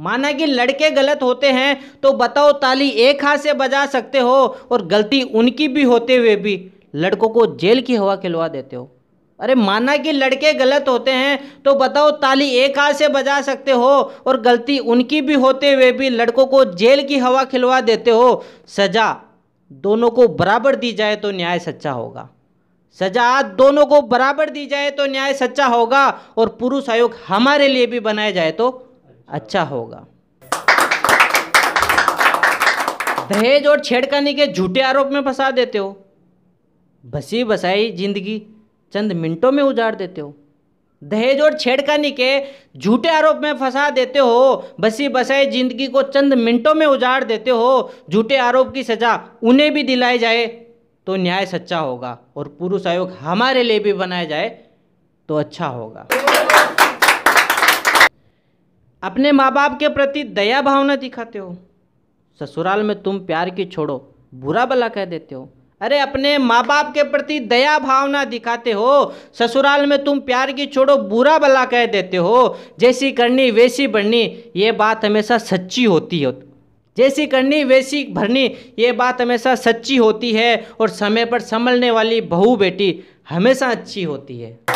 माना कि लड़के गलत होते हैं तो बताओ ताली एक हाथ से बजा सकते हो और गलती उनकी भी होते हुए भी लड़कों को जेल की हवा खिलवा देते हो अरे माना कि लड़के गलत होते हैं तो बताओ ताली एक हाथ से बजा सकते हो और गलती उनकी भी होते हुए भी लड़कों को जेल की हवा खिलवा देते हो सजा दोनों को बराबर दी जाए तो न्याय सच्चा होगा सजा दोनों को बराबर दी जाए तो न्याय सच्चा होगा और पुरुष आयोग हमारे लिए भी बनाया जाए तो अच्छा होगा दहेज और छेड़खानी के झूठे आरोप में फंसा देते हो बसी बसाई जिंदगी चंद मिनटों में उजाड़ देते हो दहेज और छेड़खानी के झूठे आरोप में फंसा देते हो बसी बसाई जिंदगी को चंद मिनटों में उजाड़ देते हो झूठे आरोप की सजा उन्हें भी दिलाई जाए तो न्याय सच्चा होगा और पुरुष आयोग हमारे लिए भी बनाया जाए तो अच्छा होगा अपने माँ बाप के प्रति दया भावना दिखाते हो ससुराल में तुम प्यार की छोड़ो बुरा भला कह देते हो अरे अपने माँ बाप के प्रति दया भावना दिखाते हो ससुराल में तुम प्यार की छोड़ो बुरा भला कह देते हो जैसी करनी वैसी बढ़नी ये बात हमेशा सच्ची होती हो जैसी करनी वैसी भरनी ये बात हमेशा सच्ची होती है और समय पर संभलने वाली बहू बेटी हमेशा अच्छी होती है